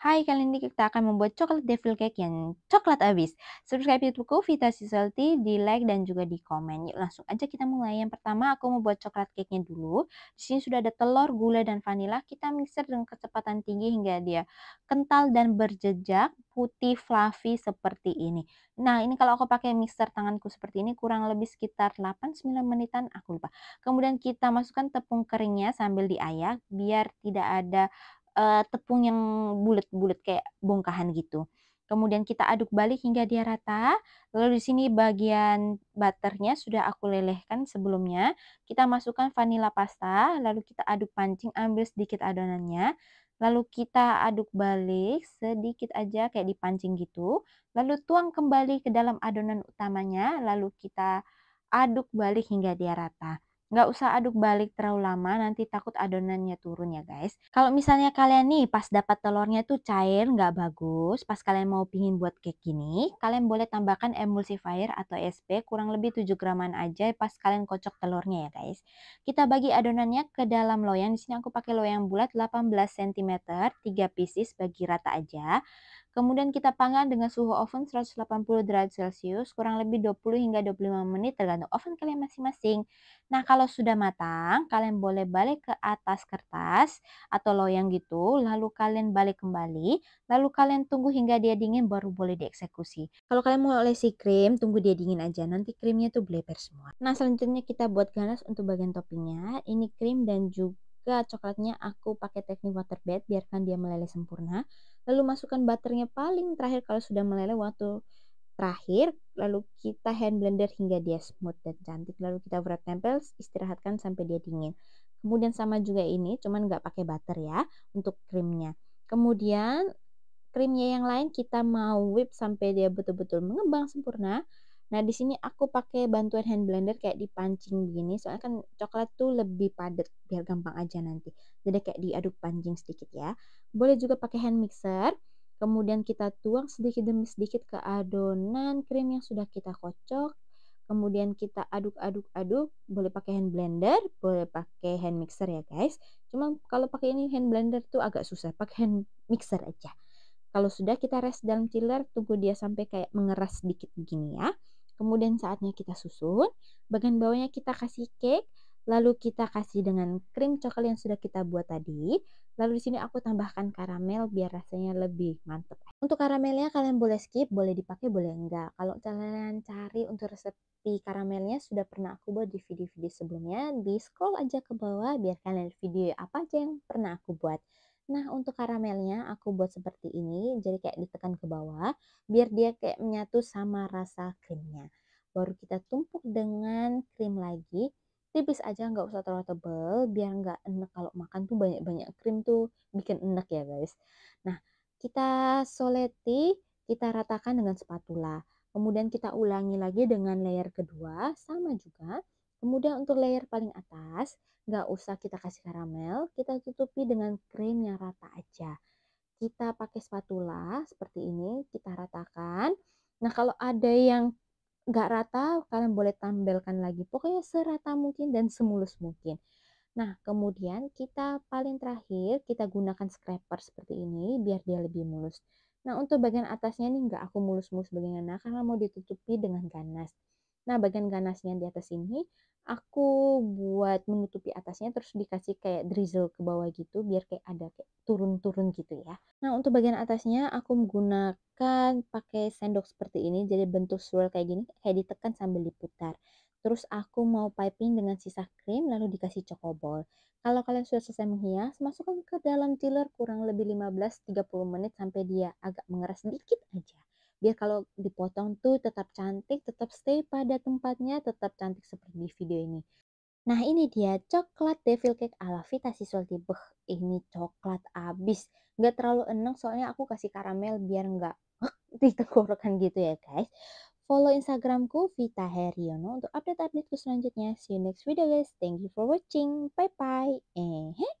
Hai, kali ini kita akan membuat coklat devil cake yang coklat abis. Subscribe YouTubeku Vita Sisulti, di like dan juga di komen. Yuk langsung aja kita mulai. Yang pertama aku mau buat coklat cake-nya dulu. Di sini sudah ada telur, gula dan vanila. Kita mixer dengan kecepatan tinggi hingga dia kental dan berjejak, putih fluffy seperti ini. Nah, ini kalau aku pakai mixer tanganku seperti ini kurang lebih sekitar 8-9 menitan, aku lupa. Kemudian kita masukkan tepung keringnya sambil diayak biar tidak ada uh, tepung yang bulat-bulat kayak bongkahan gitu. Kemudian kita aduk balik hingga dia rata. Lalu di sini bagian butternya sudah aku lelehkan sebelumnya. Kita masukkan vanila pasta, lalu kita aduk pancing, ambil sedikit adonannya. Lalu kita aduk balik sedikit aja kayak dipancing gitu. Lalu tuang kembali ke dalam adonan utamanya, lalu kita aduk balik hingga dia rata. Nggak usah aduk balik terlalu lama, nanti takut adonannya turun ya guys. Kalau misalnya kalian nih pas dapat telurnya tuh cair, nggak bagus. Pas kalian mau pingin buat cake gini, kalian boleh tambahkan emulsifier atau SP kurang lebih 7 graman aja pas kalian kocok telurnya ya guys. Kita bagi adonannya ke dalam loyang. Di sini aku pakai loyang bulat 18 cm, 3 pieces bagi rata aja. Kemudian kita panggang dengan suhu oven 180 derajat Celcius kurang lebih 20 hingga 25 menit tergantung oven kalian masing-masing. Nah, kalau sudah matang, kalian boleh balik ke atas kertas atau loyang gitu, lalu kalian balik kembali, lalu kalian tunggu hingga dia dingin baru boleh dieksekusi. Kalau kalian mau olesi krim, tunggu dia dingin aja, nanti krimnya tuh bleber semua. Nah, selanjutnya kita buat ganas untuk bagian toppingnya. Ini krim dan juga coklatnya aku pakai teknik waterbed, biarkan dia meleleh sempurna. Lalu masukkan butternya paling terakhir kalau sudah meleleh waktu terakhir. Lalu kita hand blender hingga dia smooth dan cantik. Lalu kita wrap tempel, istirahatkan sampai dia dingin. Kemudian sama juga ini, cuman nggak pakai butter ya untuk krimnya. Kemudian krimnya yang lain kita mau whip sampai dia betul-betul mengembang sempurna. Nah, di sini aku pakai bantuan hand blender kayak dipancing gini, soalnya kan coklat tuh lebih padat biar gampang aja nanti. Jadi kayak diaduk pancing sedikit ya. Boleh juga pakai hand mixer. Kemudian kita tuang sedikit demi sedikit ke adonan krim yang sudah kita kocok. Kemudian kita aduk-aduk-aduk, boleh pakai hand blender, boleh pakai hand mixer ya guys. Cuma kalau pakai ini hand blender tuh agak susah, pakai hand mixer aja. Kalau sudah kita rest dalam chiller, tunggu dia sampai kayak mengeras sedikit begini ya. Kemudian saatnya kita susun, bagian bawahnya kita kasih cake, lalu kita kasih dengan krim coklat yang sudah kita buat tadi. Lalu di sini aku tambahkan karamel biar rasanya lebih mantep. Untuk karamelnya kalian boleh skip, boleh dipakai, boleh enggak. Kalau kalian cari untuk resepi karamelnya sudah pernah aku buat di video-video sebelumnya, di scroll aja ke bawah biar kalian lihat video apa aja yang pernah aku buat. Nah, untuk karamelnya aku buat seperti ini, jadi kayak ditekan ke bawah, biar dia kayak menyatu sama rasa krimnya. Baru kita tumpuk dengan krim lagi, tipis aja nggak usah terlalu tebel, biar nggak enak kalau makan tuh banyak-banyak krim tuh bikin enak ya guys. Nah, kita soleti, kita ratakan dengan spatula. Kemudian kita ulangi lagi dengan layer kedua, sama juga. Kemudian untuk layer paling atas, nggak usah kita kasih karamel, kita tutupi dengan krim yang rata aja. Kita pakai spatula seperti ini, kita ratakan. Nah kalau ada yang nggak rata, kalian boleh tambelkan lagi. Pokoknya serata mungkin dan semulus mungkin. Nah kemudian kita paling terakhir, kita gunakan scraper seperti ini biar dia lebih mulus. Nah untuk bagian atasnya ini nggak aku mulus-mulus bagiannya karena mau ditutupi dengan ganas. Nah, bagian ganasnya di atas ini aku buat menutupi atasnya terus dikasih kayak drizzle ke bawah gitu biar kayak ada kayak turun-turun gitu ya. Nah, untuk bagian atasnya aku menggunakan pakai sendok seperti ini jadi bentuk swirl kayak gini kayak ditekan sambil diputar. Terus aku mau piping dengan sisa krim lalu dikasih cokobol. Kalau kalian sudah selesai menghias, masukkan ke dalam chiller kurang lebih 15-30 menit sampai dia agak mengeras sedikit aja biar kalau dipotong tuh tetap cantik, tetap stay pada tempatnya, tetap cantik seperti di video ini. Nah ini dia coklat devil cake ala Vita Sisolti. Beh, ini coklat abis. Nggak terlalu eneng soalnya aku kasih karamel biar nggak ditenggorokan gitu ya guys. Follow Instagramku Vita Heriono untuk update update selanjutnya. See you next video guys. Thank you for watching. Bye-bye. Eh,